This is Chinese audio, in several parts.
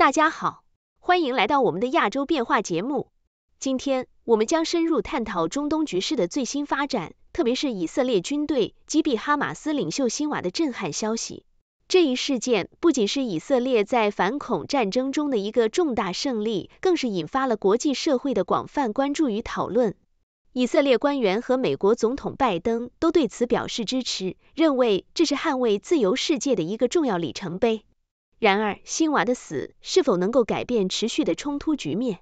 大家好，欢迎来到我们的亚洲变化节目。今天，我们将深入探讨中东局势的最新发展，特别是以色列军队击毙哈马斯领袖辛瓦的震撼消息。这一事件不仅是以色列在反恐战争中的一个重大胜利，更是引发了国际社会的广泛关注与讨论。以色列官员和美国总统拜登都对此表示支持，认为这是捍卫自由世界的一个重要里程碑。然而，新娃的死是否能够改变持续的冲突局面？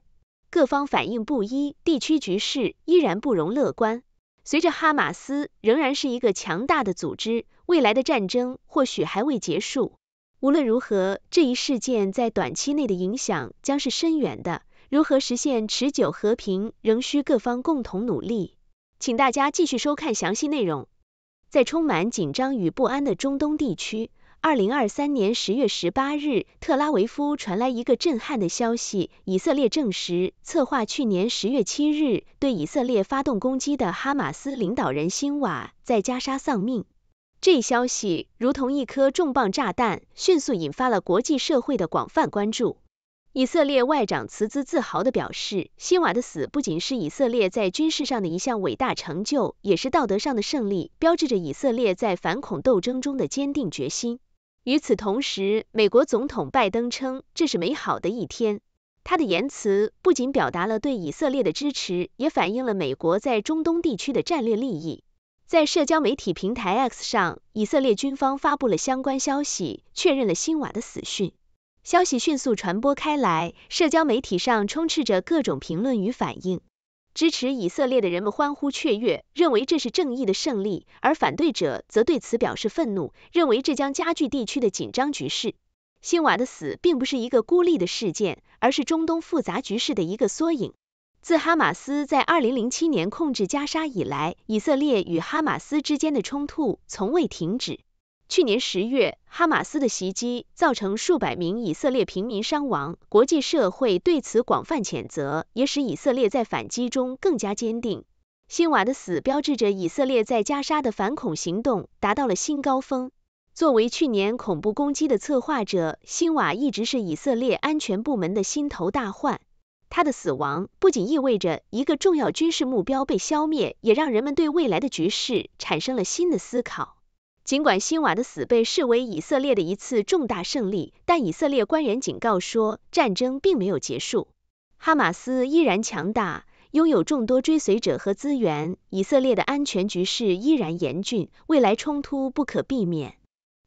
各方反应不一，地区局势依然不容乐观。随着哈马斯仍然是一个强大的组织，未来的战争或许还未结束。无论如何，这一事件在短期内的影响将是深远的。如何实现持久和平，仍需各方共同努力。请大家继续收看详细内容。在充满紧张与不安的中东地区。二零二三年十月十八日，特拉维夫传来一个震撼的消息：以色列证实，策划去年十月七日对以色列发动攻击的哈马斯领导人辛瓦在加沙丧命。这消息如同一颗重磅炸弹，迅速引发了国际社会的广泛关注。以色列外长茨兹自豪地表示，辛瓦的死不仅是以色列在军事上的一项伟大成就，也是道德上的胜利，标志着以色列在反恐斗争中的坚定决心。与此同时，美国总统拜登称这是美好的一天。他的言辞不仅表达了对以色列的支持，也反映了美国在中东地区的战略利益。在社交媒体平台 X 上，以色列军方发布了相关消息，确认了新瓦的死讯。消息迅速传播开来，社交媒体上充斥着各种评论与反应。支持以色列的人们欢呼雀跃，认为这是正义的胜利；而反对者则对此表示愤怒，认为这将加剧地区的紧张局势。辛瓦的死并不是一个孤立的事件，而是中东复杂局势的一个缩影。自哈马斯在2007年控制加沙以来，以色列与哈马斯之间的冲突从未停止。去年十月，哈马斯的袭击造成数百名以色列平民伤亡，国际社会对此广泛谴责，也使以色列在反击中更加坚定。辛瓦的死标志着以色列在加沙的反恐行动达到了新高峰。作为去年恐怖攻击的策划者，辛瓦一直是以色列安全部门的心头大患。他的死亡不仅意味着一个重要军事目标被消灭，也让人们对未来的局势产生了新的思考。尽管辛瓦的死被视为以色列的一次重大胜利，但以色列官员警告说，战争并没有结束，哈马斯依然强大，拥有众多追随者和资源，以色列的安全局势依然严峻，未来冲突不可避免。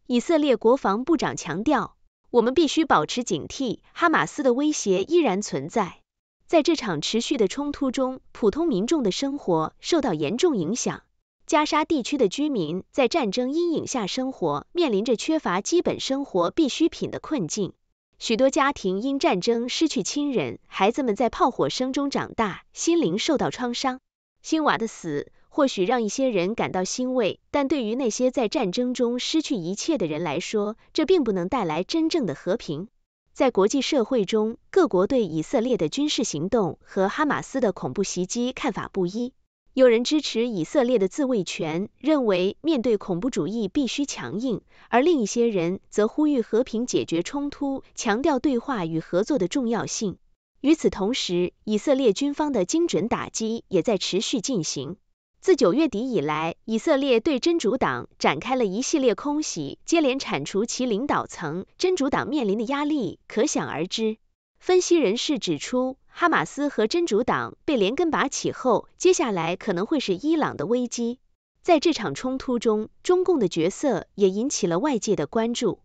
以色列国防部长强调，我们必须保持警惕，哈马斯的威胁依然存在。在这场持续的冲突中，普通民众的生活受到严重影响。加沙地区的居民在战争阴影下生活，面临着缺乏基本生活必需品的困境。许多家庭因战争失去亲人，孩子们在炮火声中长大，心灵受到创伤。辛瓦的死或许让一些人感到欣慰，但对于那些在战争中失去一切的人来说，这并不能带来真正的和平。在国际社会中，各国对以色列的军事行动和哈马斯的恐怖袭击看法不一。有人支持以色列的自卫权，认为面对恐怖主义必须强硬；而另一些人则呼吁和平解决冲突，强调对话与合作的重要性。与此同时，以色列军方的精准打击也在持续进行。自九月底以来，以色列对真主党展开了一系列空袭，接连铲除其领导层，真主党面临的压力可想而知。分析人士指出。哈马斯和真主党被连根拔起后，接下来可能会是伊朗的危机。在这场冲突中，中共的角色也引起了外界的关注。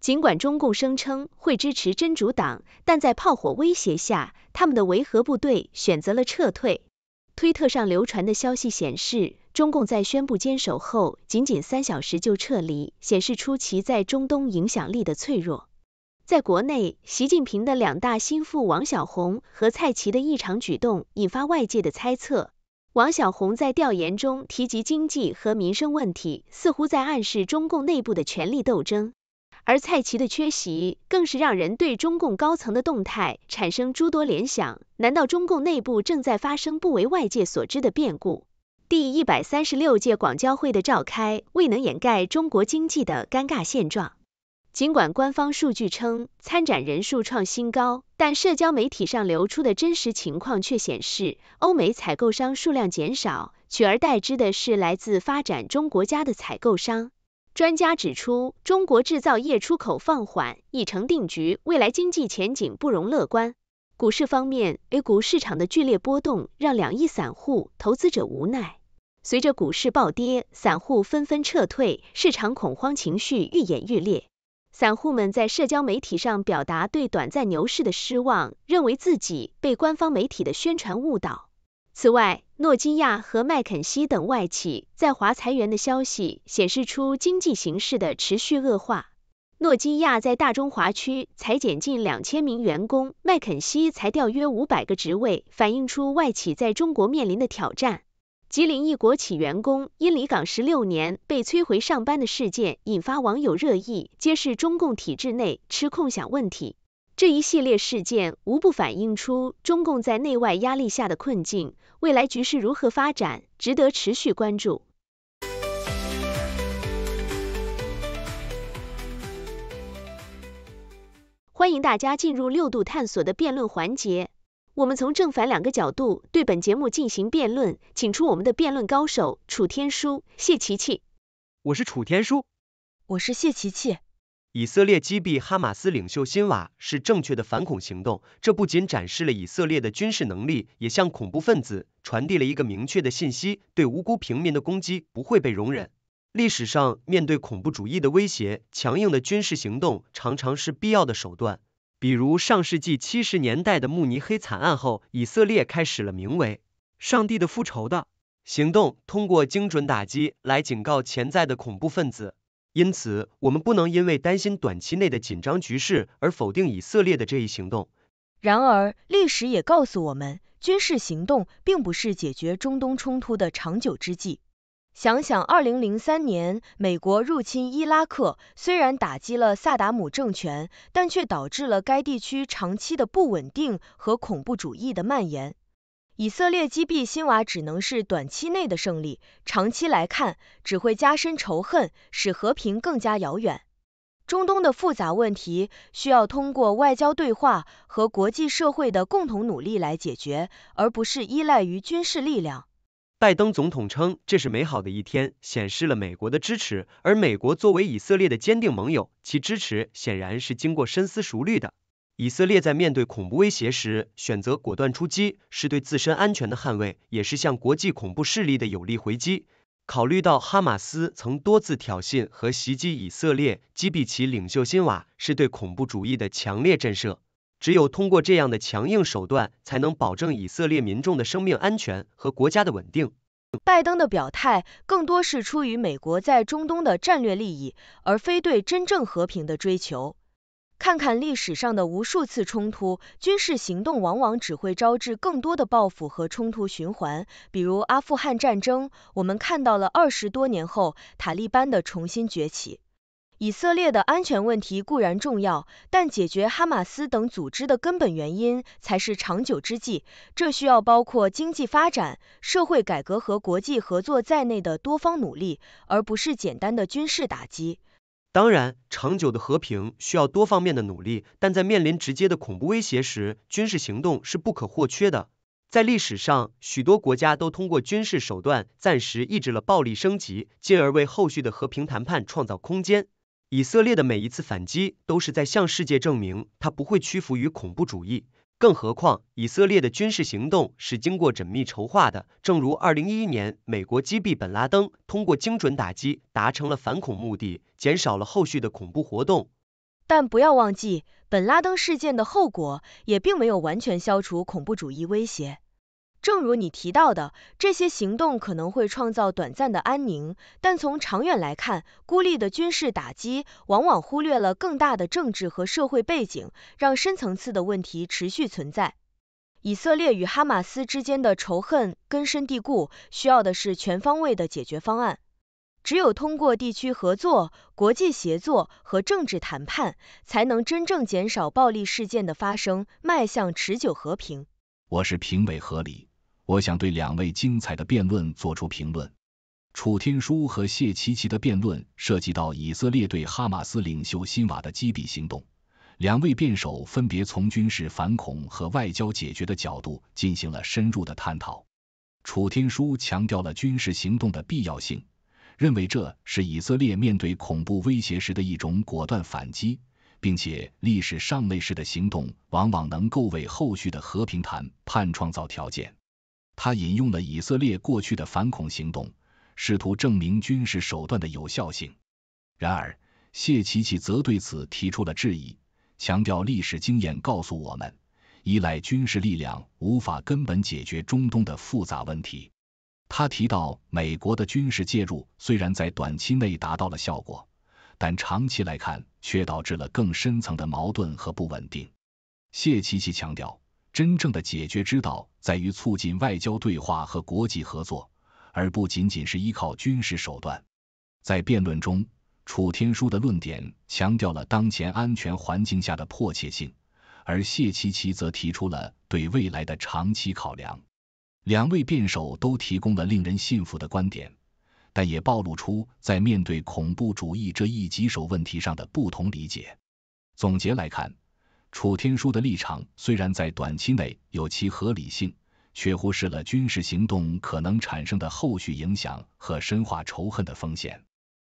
尽管中共声称会支持真主党，但在炮火威胁下，他们的维和部队选择了撤退。推特上流传的消息显示，中共在宣布坚守后仅仅三小时就撤离，显示出其在中东影响力的脆弱。在国内，习近平的两大心腹王小红和蔡奇的异常举动引发外界的猜测。王小红在调研中提及经济和民生问题，似乎在暗示中共内部的权力斗争；而蔡奇的缺席更是让人对中共高层的动态产生诸多联想。难道中共内部正在发生不为外界所知的变故？第一百三十六届广交会的召开未能掩盖中国经济的尴尬现状。尽管官方数据称参展人数创新高，但社交媒体上流出的真实情况却显示，欧美采购商数量减少，取而代之的是来自发展中国家的采购商。专家指出，中国制造业出口放缓已成定局，未来经济前景不容乐观。股市方面，A 股市场的剧烈波动让两亿散户投资者无奈。随着股市暴跌，散户纷纷撤退，市场恐慌情绪愈演愈烈。散户们在社交媒体上表达对短暂牛市的失望，认为自己被官方媒体的宣传误导。此外，诺基亚和麦肯锡等外企在华裁员的消息，显示出经济形势的持续恶化。诺基亚在大中华区裁减近两千名员工，麦肯锡裁掉约五百个职位，反映出外企在中国面临的挑战。吉林一国企员工因离岗十六年被催回上班的事件引发网友热议，揭示中共体制内吃空饷问题。这一系列事件无不反映出中共在内外压力下的困境。未来局势如何发展，值得持续关注。欢迎大家进入六度探索的辩论环节。我们从正反两个角度对本节目进行辩论，请出我们的辩论高手楚天舒、谢琪琪。我是楚天舒，我是谢琪琪。以色列击毙哈马斯领袖辛瓦是正确的反恐行动，这不仅展示了以色列的军事能力，也向恐怖分子传递了一个明确的信息：对无辜平民的攻击不会被容忍。历史上，面对恐怖主义的威胁，强硬的军事行动常常是必要的手段。比如，上世纪七十年代的慕尼黑惨案后，以色列开始了名为“上帝的复仇”的行动，通过精准打击来警告潜在的恐怖分子。因此，我们不能因为担心短期内的紧张局势而否定以色列的这一行动。然而，历史也告诉我们，军事行动并不是解决中东冲突的长久之计。想想，2003年美国入侵伊拉克，虽然打击了萨达姆政权，但却导致了该地区长期的不稳定和恐怖主义的蔓延。以色列击毙辛瓦只能是短期内的胜利，长期来看只会加深仇恨，使和平更加遥远。中东的复杂问题需要通过外交对话和国际社会的共同努力来解决，而不是依赖于军事力量。拜登总统称这是美好的一天，显示了美国的支持。而美国作为以色列的坚定盟友，其支持显然是经过深思熟虑的。以色列在面对恐怖威胁时选择果断出击，是对自身安全的捍卫，也是向国际恐怖势力的有力回击。考虑到哈马斯曾多次挑衅和袭击以色列，击毙其领袖辛瓦是对恐怖主义的强烈震慑。只有通过这样的强硬手段，才能保证以色列民众的生命安全和国家的稳定。拜登的表态更多是出于美国在中东的战略利益，而非对真正和平的追求。看看历史上的无数次冲突，军事行动往往只会招致更多的报复和冲突循环。比如阿富汗战争，我们看到了二十多年后塔利班的重新崛起。以色列的安全问题固然重要，但解决哈马斯等组织的根本原因才是长久之计。这需要包括经济发展、社会改革和国际合作在内的多方努力，而不是简单的军事打击。当然，长久的和平需要多方面的努力，但在面临直接的恐怖威胁时，军事行动是不可或缺的。在历史上，许多国家都通过军事手段暂时抑制了暴力升级，进而为后续的和平谈判创造空间。以色列的每一次反击都是在向世界证明，他不会屈服于恐怖主义。更何况，以色列的军事行动是经过缜密筹划的。正如二零一一年美国击毙本拉登，通过精准打击达成了反恐目的，减少了后续的恐怖活动。但不要忘记，本拉登事件的后果也并没有完全消除恐怖主义威胁。正如你提到的，这些行动可能会创造短暂的安宁，但从长远来看，孤立的军事打击往往忽略了更大的政治和社会背景，让深层次的问题持续存在。以色列与哈马斯之间的仇恨根深蒂固，需要的是全方位的解决方案。只有通过地区合作、国际协作和政治谈判，才能真正减少暴力事件的发生，迈向持久和平。我是评委何理。我想对两位精彩的辩论做出评论。楚天舒和谢琪琪的辩论涉及到以色列对哈马斯领袖辛瓦的击毙行动。两位辩手分别从军事反恐和外交解决的角度进行了深入的探讨。楚天舒强调了军事行动的必要性，认为这是以色列面对恐怖威胁时的一种果断反击，并且历史上类似的行动往往能够为后续的和平谈判创造条件。他引用了以色列过去的反恐行动，试图证明军事手段的有效性。然而，谢奇奇则对此提出了质疑，强调历史经验告诉我们，依赖军事力量无法根本解决中东的复杂问题。他提到，美国的军事介入虽然在短期内达到了效果，但长期来看却导致了更深层的矛盾和不稳定。谢奇奇强调。真正的解决之道在于促进外交对话和国际合作，而不仅仅是依靠军事手段。在辩论中，楚天舒的论点强调了当前安全环境下的迫切性，而谢琪琪则提出了对未来的长期考量。两位辩手都提供了令人信服的观点，但也暴露出在面对恐怖主义这一棘手问题上的不同理解。总结来看。楚天舒的立场虽然在短期内有其合理性，却忽视了军事行动可能产生的后续影响和深化仇恨的风险。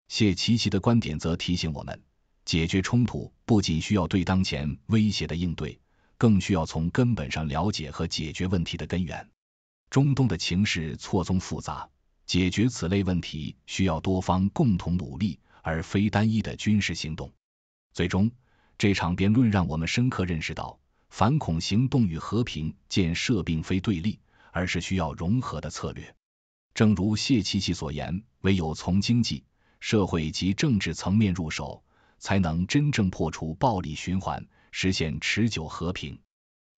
谢奇奇的观点则提醒我们，解决冲突不仅需要对当前威胁的应对，更需要从根本上了解和解决问题的根源。中东的情势错综复杂，解决此类问题需要多方共同努力，而非单一的军事行动。最终。这场辩论让我们深刻认识到，反恐行动与和平建设并非对立，而是需要融合的策略。正如谢琪琪所言，唯有从经济、社会及政治层面入手，才能真正破除暴力循环，实现持久和平。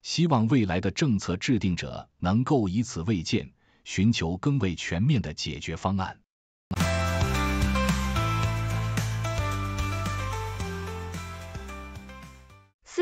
希望未来的政策制定者能够以此为鉴，寻求更为全面的解决方案。